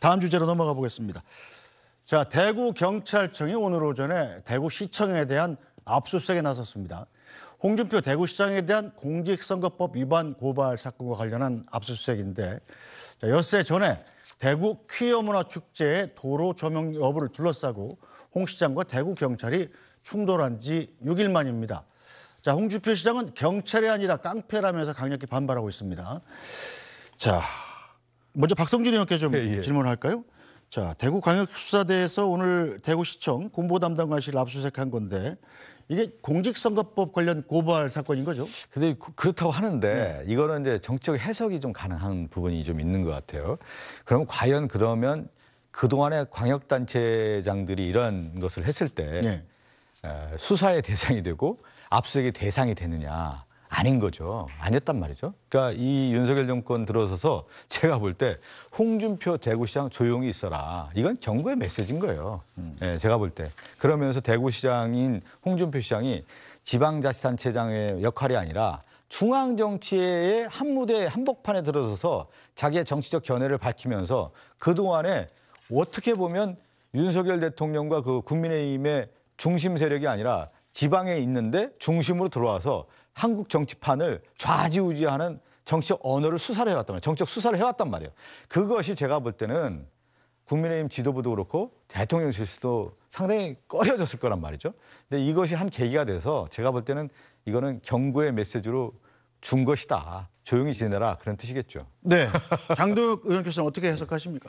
다음 주제로 넘어가 보겠습니다. 자, 대구 경찰청이 오늘 오전에 대구 시청에 대한 압수수색에 나섰습니다. 홍준표 대구시장에 대한 공직선거법 위반 고발 사건과 관련한 압수수색인데 자, 엿새 전에 대구 퀴어문화축제의 도로 조명 여부를 둘러싸고 홍 시장과 대구 경찰이 충돌한 지 6일 만입니다. 자, 홍준표 시장은 경찰이 아니라 깡패라면서 강력히 반발하고 있습니다. 자, 먼저 박성준 의원께 좀 예, 예. 질문할까요? 자, 대구 광역수사대에서 오늘 대구시청 공보 담당관실 압수수색한 건데 이게 공직선거법 관련 고발 사건인 거죠? 근데 그, 그렇다고 하는데 네. 이거는 이제 정치적 해석이 좀 가능한 부분이 좀 있는 것 같아요. 그럼 과연 그러면 그동안에 광역단체장들이 이런 것을 했을 때 네. 수사의 대상이 되고 압수수색의 대상이 되느냐 아닌 거죠. 아니었단 말이죠. 그러니까 이 윤석열 정권 들어서서 제가 볼 때 홍준표 대구시장 조용히 있어라. 이건 경고의 메시지인 거예요. 음. 예, 제가 볼 때. 그러면서 대구시장인 홍준표 시장이 지방자치단체장의 역할이 아니라 중앙 정치의 한 무대 한복판에 들어서서 자기의 정치적 견해를 밝히면서 그동안에 어떻게 보면 윤석열 대통령과 그 국민의힘의 중심 세력이 아니라 지방에 있는데 중심으로 들어와서 한국 정치판을 좌지우지하는 정치 언어를 수사를 해왔단 말이에요. 정치적 수사를 해왔단 말이에요. 그것이 제가 볼 때는 국민의힘 지도부도 그렇고 대통령실도 수 상당히 꺼려졌을 거란 말이죠. 근데 이것이 한 계기가 돼서 제가 볼 때는 이거는 경고의 메시지로 준 것이다. 조용히 지내라 그런 뜻이겠죠. 네. 장도혁 의원께서는 어떻게 해석하십니까?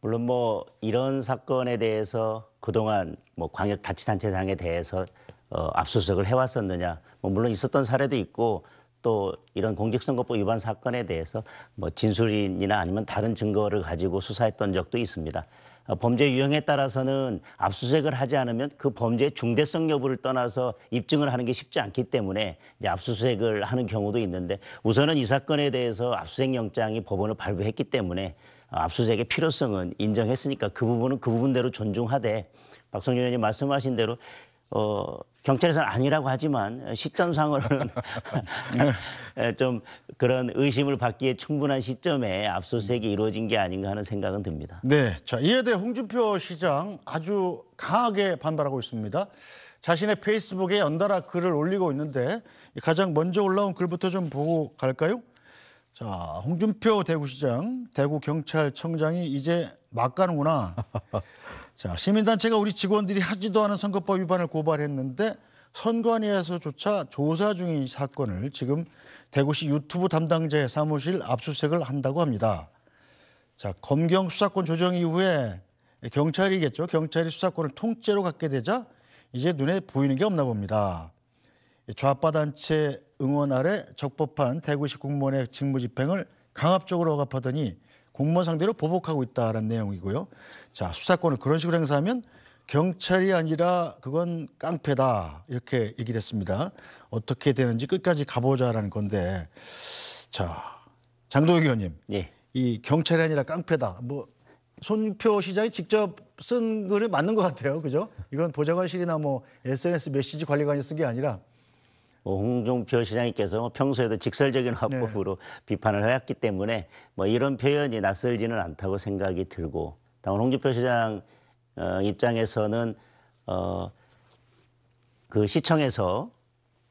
물론 뭐 이런 사건에 대해서 그동안 뭐 광역 자치단체장에 대해서 어, 압수수색을 해왔었느냐. 뭐 물론 있었던 사례도 있고 또 이런 공직선거법 위반 사건에 대해서 뭐 진술인이나 아니면 다른 증거를 가지고 수사했던 적도 있습니다. 어, 범죄 유형에 따라서는 압수수색을 하지 않으면 그 범죄의 중대성 여부를 떠나서 입증을 하는 게 쉽지 않기 때문에 이제 압수수색을 하는 경우도 있는데 우선은 이 사건에 대해서 압수수색 영장이 법원을 발부했기 때문에 압수수색의 필요성은 인정했으니까 그 부분은 그 부분대로 존중하되 박성준 의원님 말씀하신 대로 어, 경찰에서는 아니라고 하지만 시점상으로는 네. 좀 그런 의심을 받기에 충분한 시점에 압수수색이 이루어진 게 아닌가 하는 생각은 듭니다. 네, 자 이에 대해 홍준표 시장 아주 강하게 반발하고 있습니다. 자신의 페이스북에 연달아 글을 올리고 있는데 가장 먼저 올라온 글부터 좀 보고 갈까요? 자, 홍준표 대구시장, 대구경찰청장이 이제 막 가는구나. 자, 시민단체가 우리 직원들이 하지도 않은 선거법 위반을 고발했는데 선관위에서조차 조사 중인 사건을 지금 대구시 유튜브 담당자의 사무실 압수수색을 한다고 합니다. 자, 검경 수사권 조정 이후에 경찰이겠죠. 경찰이 수사권을 통째로 갖게 되자 이제 눈에 보이는 게 없나 봅니다. 좌파 단체 응원 아래 적법한 대구시 공무원의 직무 집행을 강압적으로 억압하더니 공무원 상대로 보복하고 있다라는 내용이고요. 자 수사권을 그런 식으로 행사하면 경찰이 아니라 그건 깡패다 이렇게 얘기를 했습니다. 어떻게 되는지 끝까지 가보자라는 건데 자 장동혁 의원님, 예. 이 경찰이 아니라 깡패다 뭐 손표 시장이 직접 쓴 글이 맞는 것 같아요, 그죠? 이건 보좌관실이나 뭐 SNS 메시지 관리관이 쓴 게 아니라 뭐 홍종표 시장님께서 뭐 평소에도 직설적인 네. 화법으로 네. 비판을 해왔기 때문에 뭐 이런 표현이 낯설지는 않다고 생각이 들고 당원 홍준표 시장 어, 입장에서는 어, 그 시청에서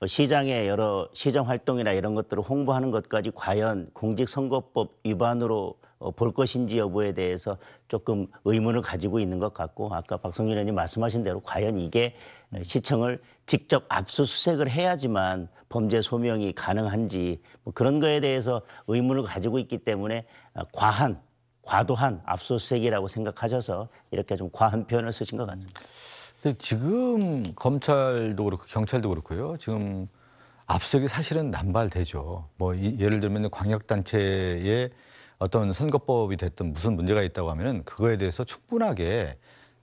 시장의 여러 시정 활동이나 이런 것들을 홍보하는 것까지 과연 공직선거법 위반으로 어, 볼 것인지 여부에 대해서 조금 의문을 가지고 있는 것 같고 아까 박성준 의원님 말씀하신 대로 과연 이게 시청을 직접 압수수색을 해야지만 범죄 소명이 가능한지 뭐 그런 거에 대해서 의문을 가지고 있기 때문에 아, 과한 과도한 압수수색이라고 생각하셔서 이렇게 좀 과한 표현을 쓰신 것 같습니다. 음. 지금 검찰도 그렇고 경찰도 그렇고요. 지금 압색이 수 사실은 남발되죠. 뭐 이, 예를 들면 광역단체의 어떤 선거법이 됐든 무슨 문제가 있다고 하면은 그거에 대해서 충분하게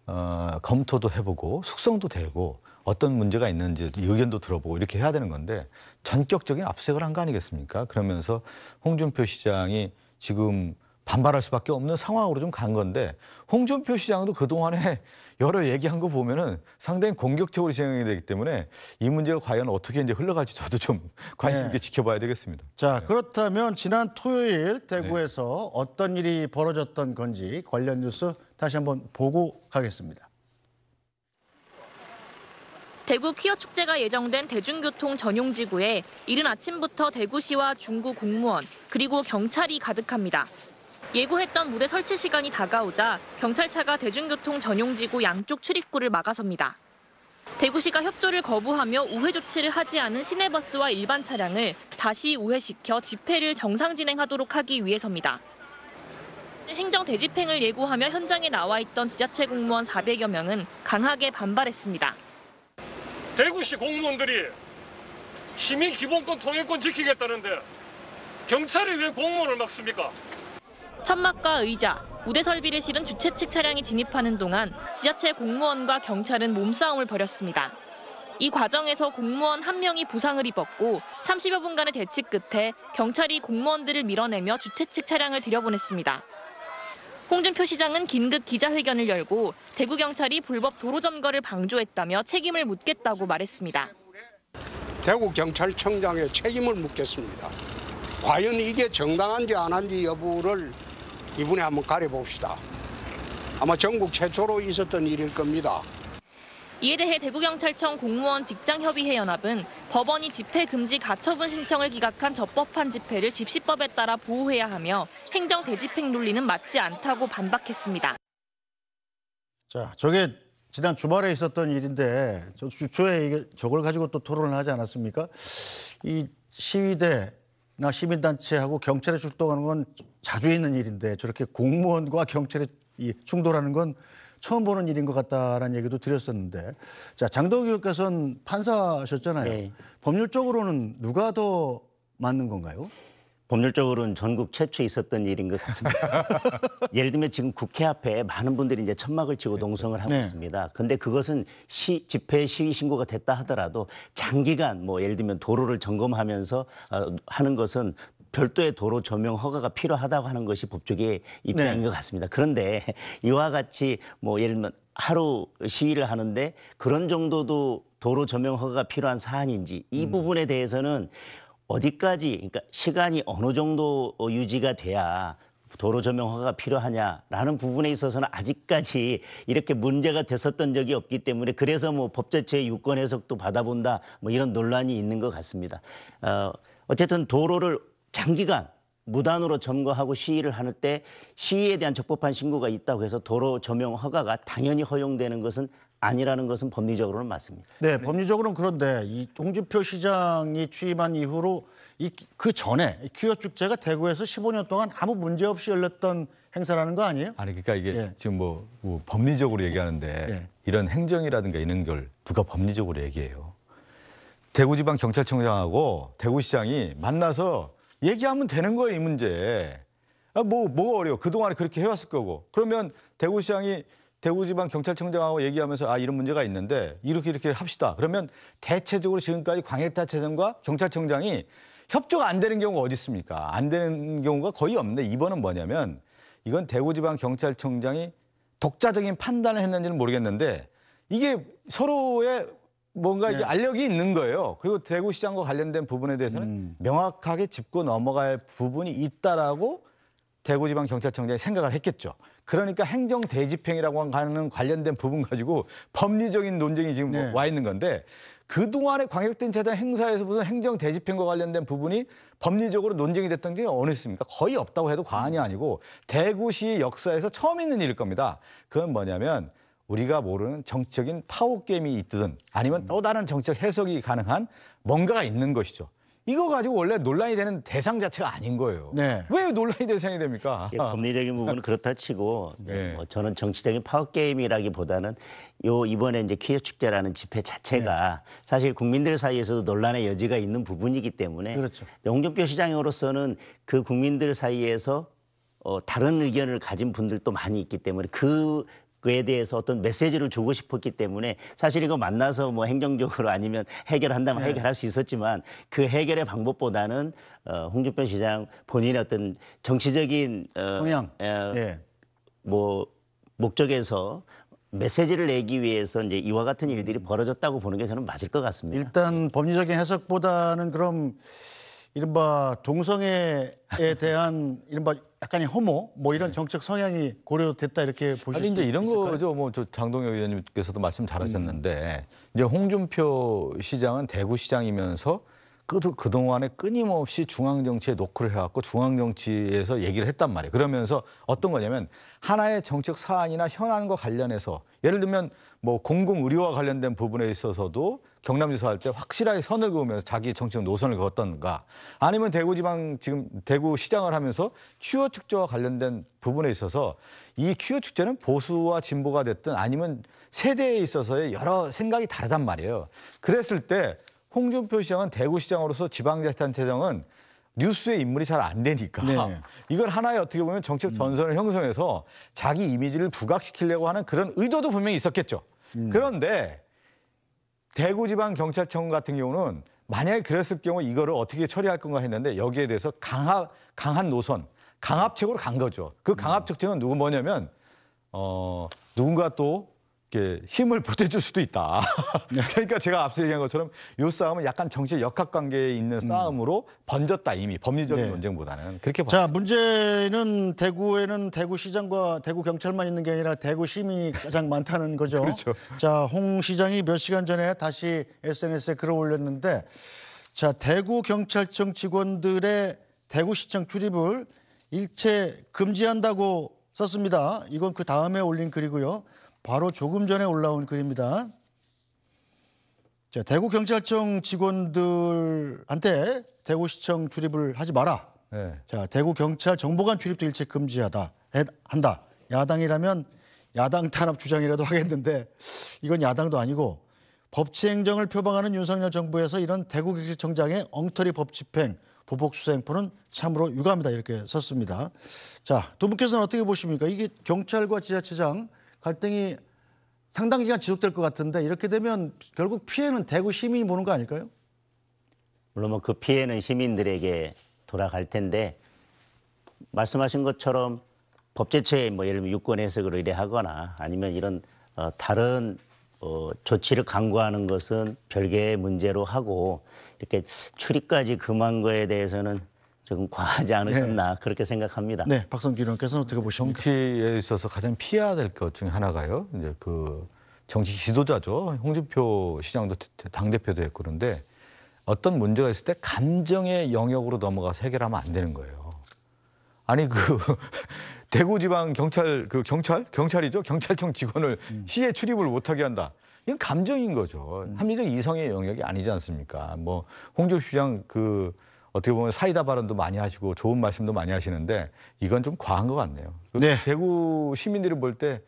어, 검토도 해보고 숙성도 되고 어떤 문제가 있는지 의견도 들어보고 이렇게 해야 되는 건데 전격적인 압색을 수한거 아니겠습니까? 그러면서 홍준표 시장이 지금 반발할 수밖에 없는 상황으로 좀 간 건데 홍준표 시장도 그동안에 여러 얘기한 거 보면은 상당히 공격적으로 진행이 되기 때문에 이 문제가 과연 어떻게 이제 흘러갈지 저도 좀 관심 있게 네. 지켜봐야 되겠습니다. 자, 네. 그렇다면 지난 토요일 대구에서 네. 어떤 일이 벌어졌던 건지 관련 뉴스 다시 한번 보고 가겠습니다. 대구 퀴어 축제가 예정된 대중교통 전용 지구에 이른 아침부터 대구시와 중구 공무원 그리고 경찰이 가득합니다. 예고했던 무대 설치 시간이 다가오자 경찰차가 대중교통 전용지구 양쪽 출입구를 막아섭니다. 대구시가 협조를 거부하며 우회 조치를 하지 않은 시내버스와 일반 차량을 다시 우회시켜 집회를 정상 진행하도록 하기 위해서입니다. 행정 대집행을 예고하며 현장에 나와 있던 지자체 공무원 400여 명은 강하게 반발했습니다. 대구시 공무원들이 시민 기본권 통행권 지키겠다는데 경찰이 왜 공무원을 막습니까? 천막과 의자, 우대 설비를 실은 주최 측 차량이 진입하는 동안 지자체 공무원과 경찰은 몸싸움을 벌였습니다. 이 과정에서 공무원 한 명이 부상을 입었고 30여 분간의 대치 끝에 경찰이 공무원들을 밀어내며 주최 측 차량을 들여보냈습니다. 홍준표 시장은 긴급 기자회견을 열고 대구 경찰이 불법 도로 점거를 방조했다며 책임을 묻겠다고 말했습니다. 대구 경찰청장의 책임을 묻겠습니다. 과연 이게 정당한지 안 한지 여부를 이분에 한번 가려봅시다. 아마 전국 최초로 있었던 일일 겁니다. 이에 대해 대구경찰청 공무원 직장협의회 연합은 법원이 집회 금지 가처분 신청을 기각한 적법한 집회를 집시법에 따라 보호해야 하며 행정 대집행 논리는 맞지 않다고 반박했습니다. 자, 저게 지난 주말에 있었던 일인데 저 주초에 이게 저걸 가지고 또 토론을 하지 않았습니까? 이 시위대나 시민단체하고 경찰에 출동하는 건 자주 있는 일인데 저렇게 공무원과 경찰의 이 충돌하는 건 처음 보는 일인 것 같다라는 얘기도 드렸었는데 자 장동욱 교원께서는 판사셨잖아요. 네. 법률적으로는 누가 더 맞는 건가요? 법률적으로는 전국 최초 있었던 일인 것 같습니다. 예를 들면 지금 국회 앞에 많은 분들이 이제 천막을 치고 네. 농성을 하고 네. 있습니다. 근데 그것은 시, 집회 시위 신고가 됐다 하더라도 장기간 뭐 예를 들면 도로를 점검하면서 어, 하는 것은 별도의 도로 조명 허가가 필요하다고 하는 것이 법조계 입장인 네. 것 같습니다. 그런데 이와 같이 뭐 예를 들면 하루 시위를 하는데 그런 정도도 도로 조명 허가가 필요한 사안인지 이 음. 부분에 대해서는 어디까지 그러니까 시간이 어느 정도 유지가 돼야 도로 조명 허가가 필요하냐라는 부분에 있어서는 아직까지 이렇게 문제가 됐었던 적이 없기 때문에 그래서 뭐 법제처의 유권 해석도 받아본다 뭐 이런 논란이 있는 것 같습니다. 어, 어쨌든 도로를 장기간 무단으로 점거하고 시위를 하는 때 시위에 대한 적법한 신고가 있다고 해서 도로 점용 허가가 당연히 허용되는 것은 아니라는 것은 법리적으로는 맞습니다. 네, 법리적으로는 그런데 이 홍준표 시장이 취임한 이후로 이 그 전에 퀴어 축제가 대구에서 15년 동안 아무 문제 없이 열렸던 행사라는 거 아니에요? 아니 그러니까 이게 예. 지금 뭐, 뭐, 법리적으로 얘기하는데 예. 이런 행정이라든가 이런 걸 누가 법리적으로 얘기해요? 대구지방 경찰청장하고 대구시장이 만나서 얘기하면 되는 거예요, 이 문제. 아, 뭐, 뭐가 어려워. 그동안에 그렇게 해왔을 거고. 그러면 대구시장이 대구지방경찰청장하고 얘기하면서 아, 이런 문제가 있는데 이렇게 이렇게 합시다. 그러면 대체적으로 지금까지 광역자체장과 경찰청장이 협조가 안 되는 경우가 어디 있습니까? 안 되는 경우가 거의 없는데 이번은 뭐냐면 이건 대구지방경찰청장이 독자적인 판단을 했는지는 모르겠는데 이게 서로의 뭔가 이게 네. 알력이 있는 거예요. 그리고 대구시장과 관련된 부분에 대해서는 음. 명확하게 짚고 넘어갈 부분이 있다라고 대구지방경찰청장이 생각을 했겠죠. 그러니까 행정대집행이라고 하는 관련된 부분 가지고 법리적인 논쟁이 지금 네. 와 있는 건데 그동안의 광역단체장 행사에서 무슨 행정대집행과 관련된 부분이 법리적으로 논쟁이 됐던 게 어느 있습니까? 거의 없다고 해도 과언이 아니고 대구시 역사에서 처음 있는 일일 겁니다. 그건 뭐냐면 우리가 모르는 정치적인 파워게임이 있든 아니면 또 다른 정치적 해석이 가능한 뭔가가 있는 것이죠. 이거 가지고 원래 논란이 되는 대상 자체가 아닌 거예요. 네. 왜 논란이 대상이 됩니까? 예, 법리적인 부분은 그렇다 치고 네. 뭐 저는 정치적인 파워 게임이라기보다는 요 이번에 이제 퀴어 축제라는 집회 자체가 네. 사실 국민들 사이에서도 논란의 여지가 있는 부분이기 때문에 그렇죠. 홍준표 시장으로서는 그 국민들 사이에서 어, 다른 의견을 가진 분들도 많이 있기 때문에 그 그에 대해서 어떤 메시지를 주고 싶었기 때문에 사실 이거 만나서 뭐 행정적으로 아니면 해결한다면 네. 해결할 수 있었지만 그 해결의 방법보다는 어, 홍준표 시장 본인의 어떤 정치적인 어, 성향, 어, 네. 뭐 목적에서 메시지를 내기 위해서 이제 이와 같은 일들이 음. 벌어졌다고 보는 게 저는 맞을 것 같습니다. 일단 예. 법리적인 해석보다는 그럼 이른바 동성애에 대한 이른바 약간의 허모 뭐 이런 네. 정책 성향이 고려됐다 이렇게 보실 아니, 수 이제 이런 있을까요? 거죠. 뭐 저 장동혁 의원님께서도 말씀 잘하셨는데 음. 이제 홍준표 시장은 대구 시장이면서 그도 그동안에 끊임없이 중앙정치에 노크를 해왔고 중앙정치에서 얘기를 했단 말이에요. 그러면서 어떤 거냐면 하나의 정책 사안이나 현안과 관련해서 예를 들면 뭐 공공의료와 관련된 부분에 있어서도 경남지사 할 때 확실하게 선을 그으면서 자기 정책 노선을 그었던가 아니면 대구지방 지금 대구시장을 하면서 퀴어 축제와 관련된 부분에 있어서 이퀴어 축제는 보수와 진보가 됐든 아니면 세대에 있어서의 여러 생각이 다르단 말이에요. 그랬을 때 홍준표 시장은 대구시장으로서 지방자치단체장은 뉴스의 인물이 잘 안 되니까 네. 이걸 하나의 어떻게 보면 정책 음. 전선을 음. 형성해서 자기 이미지를 부각시키려고 하는 그런 의도도 분명히 있었겠죠. 음. 그런데 대구지방경찰청 같은 경우는 만약에 그랬을 경우 이거를 어떻게 처리할 건가 했는데 여기에 대해서 강하 강한 노선, 강압적으로간 거죠. 그 음. 강압책책은 누구 뭐냐면 어, 누군가 또 이렇게 힘을 보태줄 수도 있다. 네. 그러니까 제가 앞서 얘기한 것처럼 이 싸움은 약간 정치의 역학관계에 있는 음. 싸움으로 번졌다 이미 법리적인 네. 논쟁보다는 그렇게 자 봐요. 문제는 대구에는 대구시장과 대구 경찰만 있는 게 아니라 대구 시민이 가장 많다는 거죠. 그렇죠. 자홍 시장이 몇 시간 전에 다시 SNS에 글을 올렸는데 자 대구 경찰청 직원들의 대구시청 출입을 일체 금지한다고 썼습니다. 이건 그 다음에 올린 글이고요. 바로 조금 전에 올라온 글입니다. 자, 대구경찰청 직원들한테 대구시청 출입을 하지 마라. 네. 자, 대구경찰 정보관 출입도 일체 금지하다. 한다. 야당이라면 야당 탄압 주장이라도 하겠는데 이건 야당도 아니고 법치행정을 표방하는 윤석열 정부에서 이런 대구경찰청장의 엉터리 법집행, 보복수행포는 참으로 유감이다 이렇게 썼습니다. 자, 두 분께서는 어떻게 보십니까? 이게 경찰과 지자체장 갈등이 상당 기간 지속될 것 같은데 이렇게 되면 결국 피해는 대구 시민이 보는 거 아닐까요? 물론 뭐 그 피해는 시민들에게 돌아갈 텐데 말씀하신 것처럼 법제처의 뭐 예를 들면 유권 해석을 의뢰하거나 아니면 이런 어 다른 어 조치를 강구하는 것은 별개의 문제로 하고 이렇게 출입까지 금한 거에 대해서는 조금 과하지 않으셨나 네. 그렇게 생각합니다. 네, 박성규 의원께서 어떻게 보십니까? 정치에 있어서 가장 피해야 될 것 중에 하나가요. 이제 그 정치 지도자죠. 홍준표 시장도 당 대표도 했고 그런데 어떤 문제가 있을 때 감정의 영역으로 넘어가서 해결하면 안 되는 거예요. 아니 그 대구지방 경찰 그 경찰 경찰이죠 경찰청 직원을 음. 시에 출입을 못하게 한다. 이건 감정인 거죠. 음. 합리적 이성의 영역이 아니지 않습니까? 뭐 홍준표 시장 그 어떻게 보면 사이다 발언도 많이 하시고 좋은 말씀도 많이 하시는데 이건 좀 과한 것 같네요. 그 네. 대구 시민들이 볼때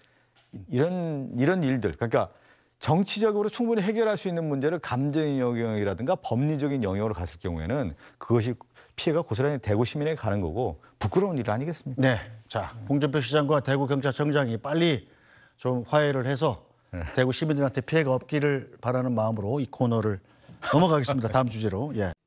이런 이런 일들 그러니까 정치적으로 충분히 해결할 수 있는 문제를 감정 영역이라든가 법리적인 영역으로 갔을 경우에는 그것이 피해가 고스란히 대구 시민에게 가는 거고 부끄러운 일 아니겠습니까? 네. 자, 홍준표 시장과 대구 경찰청장이 빨리 좀 화해를 해서 네. 대구 시민들한테 피해가 없기를 바라는 마음으로 이 코너를 넘어가겠습니다. 다음 주제로. 예.